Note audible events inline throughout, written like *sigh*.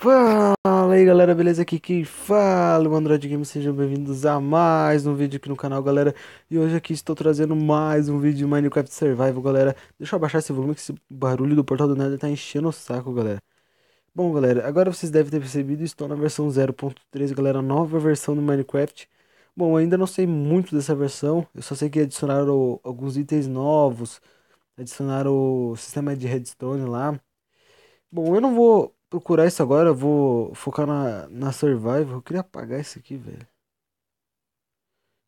Fala aí galera, beleza? Aqui quem fala, é o Android Games. sejam bem-vindos a mais um vídeo aqui no canal, galera. E hoje aqui estou trazendo mais um vídeo de Minecraft Survival, galera. Deixa eu abaixar esse volume que esse barulho do Portal do Nether tá enchendo o saco, galera. Bom, galera, agora vocês devem ter percebido, estou na versão 0.3, galera, nova versão do Minecraft. Bom, ainda não sei muito dessa versão, eu só sei que adicionaram alguns itens novos, adicionaram o sistema de redstone lá. Bom, eu não vou procurar isso agora, eu vou focar na, na Survival. Eu queria apagar isso aqui, velho.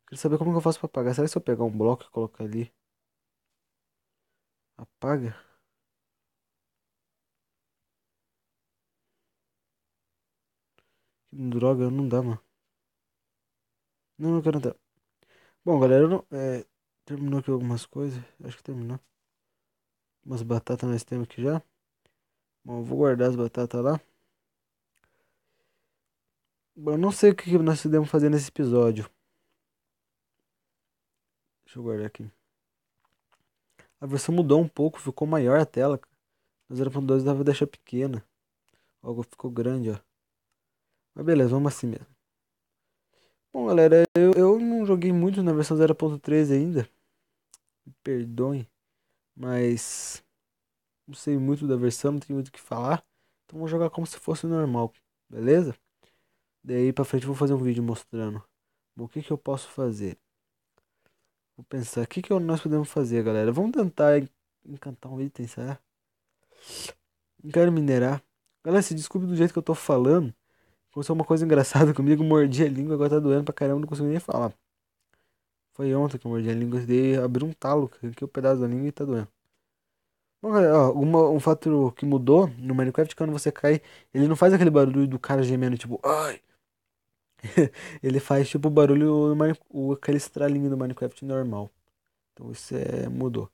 Queria saber como que eu faço pra apagar. Será que se eu pegar um bloco e colocar ali? Apaga? Droga, não dá, mano. Não, não quero entrar. Bom, galera, não, é, terminou aqui algumas coisas. Acho que terminou. Umas batatas nós temos aqui já. Bom, vou guardar as batatas lá. Bom, não sei o que nós podemos fazer nesse episódio. Deixa eu guardar aqui. A versão mudou um pouco, ficou maior a tela. Na 0.2 dava pra deixar pequena. Algo ficou grande, ó. Mas beleza, vamos assim mesmo. Bom, galera, eu, eu não joguei muito na versão 0.3 ainda. Me perdoem. Mas não sei muito da versão, não tenho muito o que falar. Então vou jogar como se fosse normal, beleza? Daí pra frente vou fazer um vídeo mostrando o que, que eu posso fazer. Vou pensar, o que, que nós podemos fazer, galera? Vamos tentar encantar um item, será? Não quero minerar. Galera, se desculpe do jeito que eu tô falando. Aconteceu uma coisa *laughs* engraçada comigo, mordi a língua, agora tá doendo pra caramba, não consigo nem falar. Foi ontem que eu mordi a língua, daí abri um talo, que o um pedaço da língua e tá doendo. Ó, uma- um fato que mudou no Minecraft, é quando você cai, ele não faz aquele barulho do cara gemendo, tipo, ai. *laughs* Ele faz tipo o barulho, do o, aquele estralinho do Minecraft normal. Então isso é, mudou.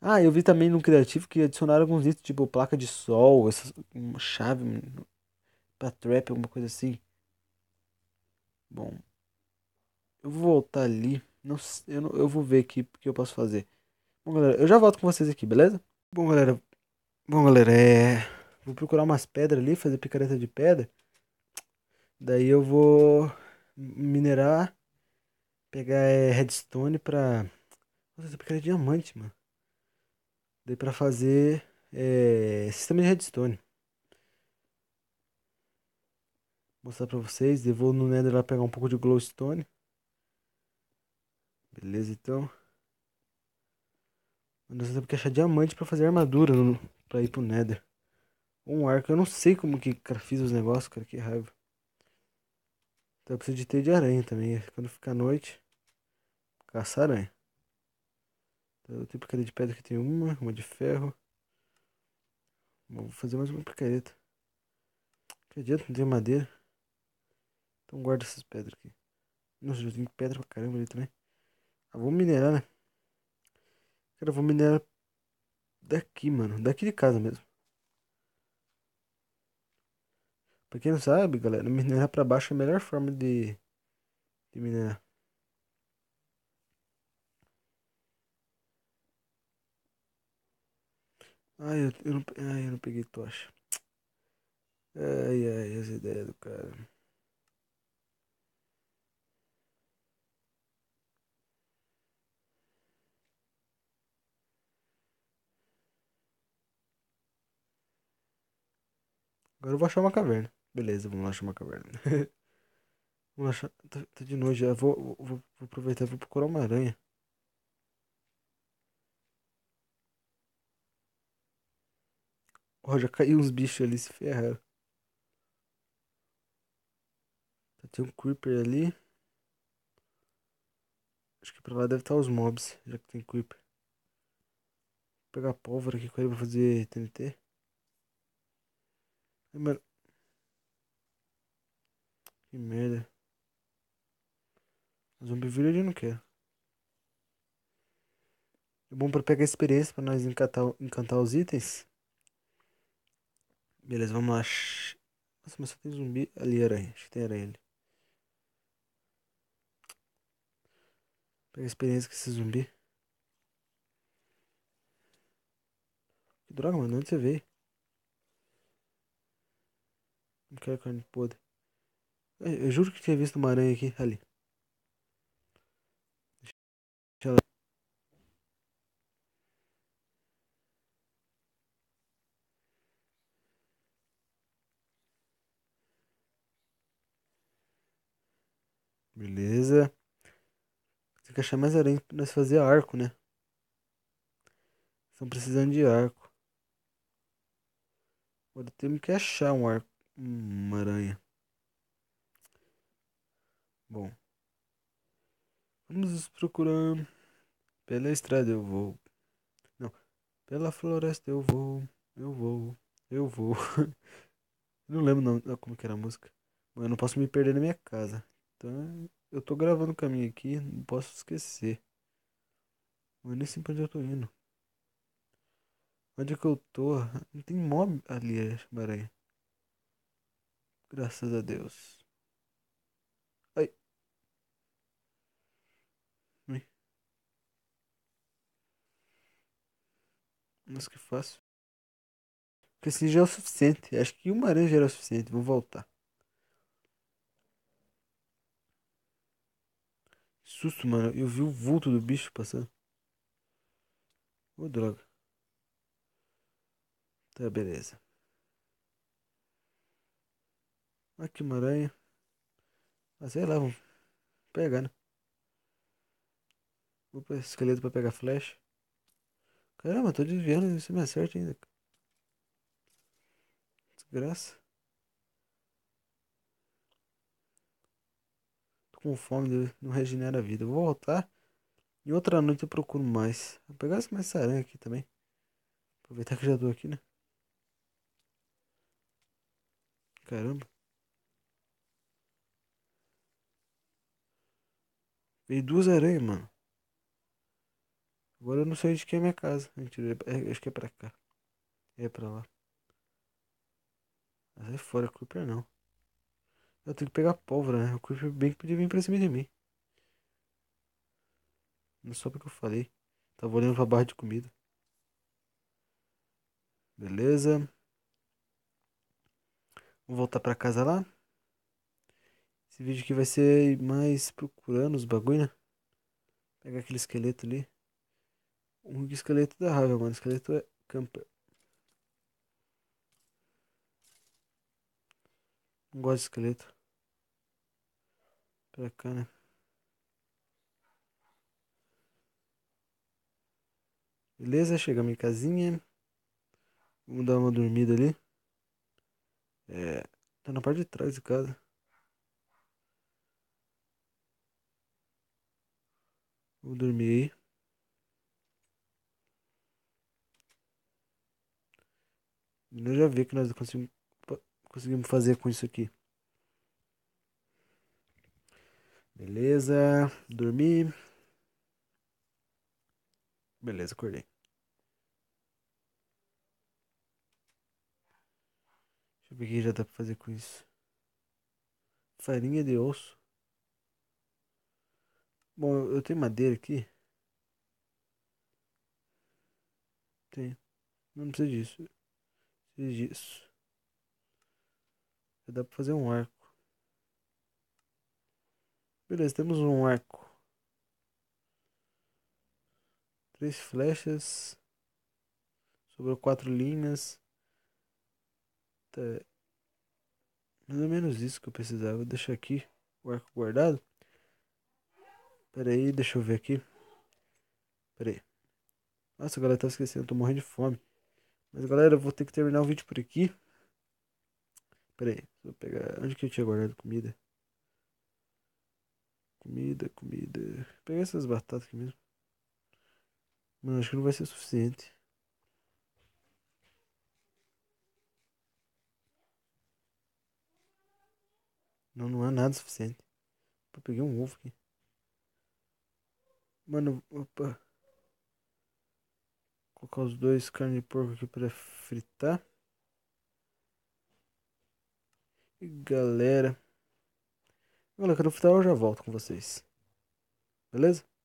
Ah, eu vi também no Criativo que adicionaram alguns itens, tipo placa de sol, essa uma chave pra trap, alguma coisa assim. Bom, eu vou voltar ali. Não, eu, não- eu vou ver aqui o que eu posso fazer. Bom, galera, eu já volto com vocês aqui, beleza? Bom, galera. Bom, galera, é. Vou procurar umas pedras ali, fazer picareta de pedra. Daí eu vou minerar, pegar é, redstone pra. Nossa, essa picareta é diamante, mano. Daí pra fazer é, sistema de redstone. Vou mostrar pra vocês. Eu vou no Nether lá pegar um pouco de glowstone. Beleza, então. Mas temos que achar diamante para fazer armadura no, pra ir pro Nether. Ou um arco. Eu não sei como que cara, fiz os negócios, cara. Que raiva. Então eu preciso de ter de aranha também. É, quando ficar noite, caçar aranha. Então, eu tenho picareta de pedra que tem uma, uma de ferro. vou fazer mais uma picareta. Que adianta, não tem madeira. Então guarda essas pedras aqui. Nossa, eu tenho pedra pra caramba ali também. Ah, vou minerar, né? Cara, eu vou minerar daqui, mano. Daqui de casa mesmo. Pra quem não sabe, galera, minerar pra baixo é a melhor forma de, de minerar. Ai, eu, eu, não, ai, eu não peguei tocha. Ai, ai, as ideias do cara. Agora eu vou achar uma caverna. Beleza, vamos lá achar uma caverna. *laughs* vamos achar. Tá, tá de noite já. Vou, vou, vou aproveitar e vou procurar uma aranha. Ó, já caiu uns bichos ali, se ferraram. Tá, tem um creeper ali. Acho que pra lá deve estar tá os mobs, já que tem creeper. Vou pegar pólvora aqui com ele pra fazer TNT. Câmera. Que merda. zumbi Village eu não quero. É bom pra pegar experiência pra nós encantar, encantar os itens. Beleza, vamos lá. Nossa, mas só tem zumbi. Ali, aranha. Acho que tem aranha ali. Pega experiência com esse zumbi. Que droga, mano. Onde você veio? Não quero carne podre. Eu, juro que tinha visto uma aranha aqui, ali. Deixa ela. Beleza. Tem que achar mais aranha pra nós fazer arco, né? Estão precisando de arco. Agora temos que achar um arco uma aranha. Bom. Vamos procurar. Pela estrada eu vou. Não. Pela floresta eu vou. Eu vou. Eu vou. *laughs* não lembro não, ah, como que era a música. Eu não posso me perder na minha casa. Então eu tô gravando o caminho aqui. Não posso esquecer. Mas é nem sei assim pra onde eu tô indo. Onde é que eu tô? Não tem mob ali, aranha. Graças a Deus. Ai. Ai. Mas que fácil. Porque assim já é o suficiente. Acho que uma aranha já era o suficiente. Vou voltar. Susto, mano. Eu vi o vulto do bicho passando. Ô, oh, droga. Tá, beleza. Aqui ah, uma aranha. Mas ah, sei lá, vamos pegar, né? Vou esse esqueleto pra pegar flecha. Caramba, tô desviando, isso me acerta ainda. Desgraça. Tô com fome, né? não regenera a vida. Vou voltar. E outra noite eu procuro mais. Vou pegar mais essa aranha aqui também. Aproveitar que já tô aqui, né? Caramba. Veio duas aranhas, mano. Agora eu não sei onde que é minha casa. Mentira, é, é, acho que é pra cá. É pra lá. Mas é fora, Creeper não. Eu tenho que pegar pólvora, né? O Creeper bem que podia vir pra cima de mim. Não só porque eu falei. Tava olhando pra barra de comida. Beleza. Vou voltar pra casa lá. Esse vídeo aqui vai ser mais procurando os bagulho, né? Pegar aquele esqueleto ali. Um esqueleto da Ravel, mano. esqueleto é camper. Não gosto de esqueleto. Pra cá, né? Beleza, chegamos em casinha. Vamos dar uma dormida ali. É. Tá na parte de trás de casa. Vou dormir. Eu já vi que nós conseguimos, conseguimos fazer com isso aqui. Beleza, dormi. Beleza, acordei. Deixa eu ver o que já dá pra fazer com isso. Farinha de osso. Bom, eu tenho madeira aqui. Tem. Não precisa disso. Precisa disso. Já dá pra fazer um arco. Beleza, temos um arco. Três flechas. Sobrou quatro linhas. Tá. Mais ou menos isso que eu precisava. Vou deixar aqui o arco guardado. Pera aí, deixa eu ver aqui. Pera aí. Nossa, galera, tá esquecendo, eu tô morrendo de fome. Mas galera, eu vou ter que terminar o vídeo por aqui. Pera aí, vou pegar. Onde que eu tinha guardado comida? Comida, comida. Vou pegar essas batatas aqui mesmo. Mano, acho que não vai ser suficiente. Não, não há nada suficiente. Eu peguei um ovo aqui. Mano, opa. Vou colocar os dois carne de porco aqui pra fritar. E galera. Galera, quando fritar eu já volto com vocês. Beleza?